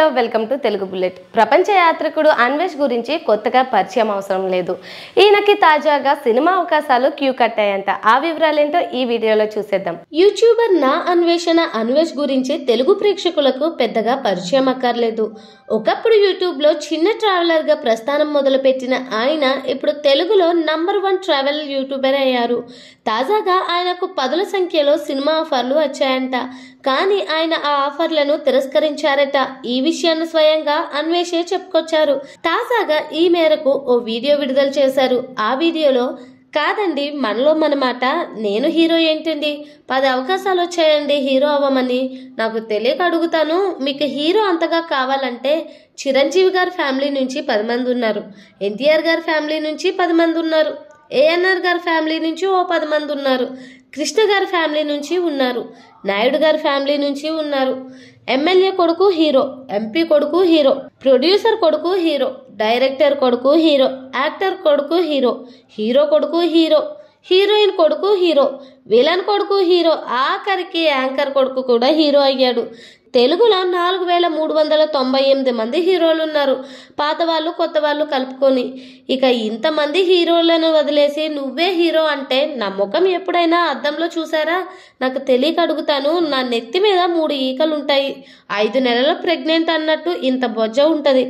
hello welcome to Telugu bullet ప్రపంచ యాత్రికుడు అన్వేష్ గురించి కొత్తగా పరిచయం అవసరం లేదు ఈయనకి తాజాగా సినిమా అవకాశాలు క్యూ కట్టాయంట ఆ వివరాలేంటో ఈ వీడియోలో చూసేద్దాం యూట్యూబర్ నా అన్వేషణ అన్వేష్ గురించి తెలుగు ప్రేక్షకులకు పెద్దగా పరిచయం అక్కర్లేదు ఒకప్పుడు యూట్యూబ్లో చిన్న ట్రావెలర్గా ప్రస్థానం మొదలుపెట్టిన ఆయన ఇప్పుడు తెలుగులో నంబర్ వన్ ట్రావెల్ యూట్యూబర్ అయ్యారు తాజాగా ఆయనకు పదుల సంఖ్యలో సినిమా ఆఫర్లు వచ్చాయంట కానీ ఆయన ఆ ఆఫర్లను తిరస్కరించారట ఈ విషయాన్ని స్వయంగా అన్వేషే చెప్పుకొచ్చారు తాజాగా ఈ మేరకు ఓ వీడియో విడుదల చేశారు ఆ వీడియోలో కాదండి మనలో మన మాట నేను హీరో ఏంటండి పది అవకాశాలు వచ్చాయండి హీరో అవ్వమని నాకు తెలియక అడుగుతాను మీకు హీరో అంతగా కావాలంటే చిరంజీవి గారి ఫ్యామిలీ నుంచి పది మంది ఉన్నారు ఎన్టీఆర్ గారి ఫ్యామిలీ నుంచి పది మంది ఉన్నారు ఏఎన్ఆర్ గారి ఫ్యామిలీ నుంచి ఓ పది మంది ఉన్నారు కృష్ణ గారి ఫ్యామిలీ నుంచి ఉన్నారు నాయుడు గారి ఫ్యామిలీ నుంచి ఉన్నారు ఎమ్మెల్యే కొడుకు హీరో ఎంపీ కొడుకు హీరో ప్రొడ్యూసర్ కొడుకు హీరో డైరెక్టర్ కొడుకు హీరో యాక్టర్ కొడుకు హీరో హీరో కొడుకు హీరో హీరోయిన్ కొడుకు హీరో విలన్ కొడుకు హీరో ఆఖరికి యాంకర్ కొడుకు కూడా హీరో అయ్యాడు తెలుగులో నాలుగు వేల మూడు వందల తొంభై ఎనిమిది మంది హీరోలు ఉన్నారు పాత వాళ్ళు కొత్త వాళ్ళు కలుపుకొని ఇక ఇంతమంది హీరోలను వదిలేసి నువ్వే హీరో అంటే నా ముఖం ఎప్పుడైనా అద్దంలో చూసారా నాకు తెలియక అడుగుతాను నా నెత్తి మీద మూడు ఈకలు ఉంటాయి ఐదు నెలల ప్రెగ్నెంట్ అన్నట్టు ఇంత బొజ్జ ఉంటుంది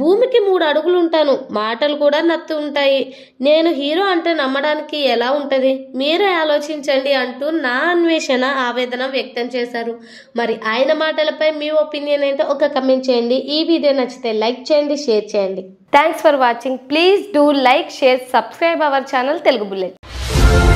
భూమికి మూడు అడుగులు ఉంటాను మాటలు కూడా నత్తు ఉంటాయి నేను హీరో అంటే నమ్మడానికి ఎలా ఉంటుంది మీరే ఆలోచించండి అంటూ నా అన్వేషణ ఆవేదన వ్యక్తం చేశారు మరి ఆయన మాట ఆటలపై మీ ఒపీనియన్ ఏంటో ఒక కమెంట్ చేయండి ఈ వీడియో నచ్చితే లైక్ చేయండి షేర్ చేయండి thanks for watching please do like share subscribe our channel Telugu bullet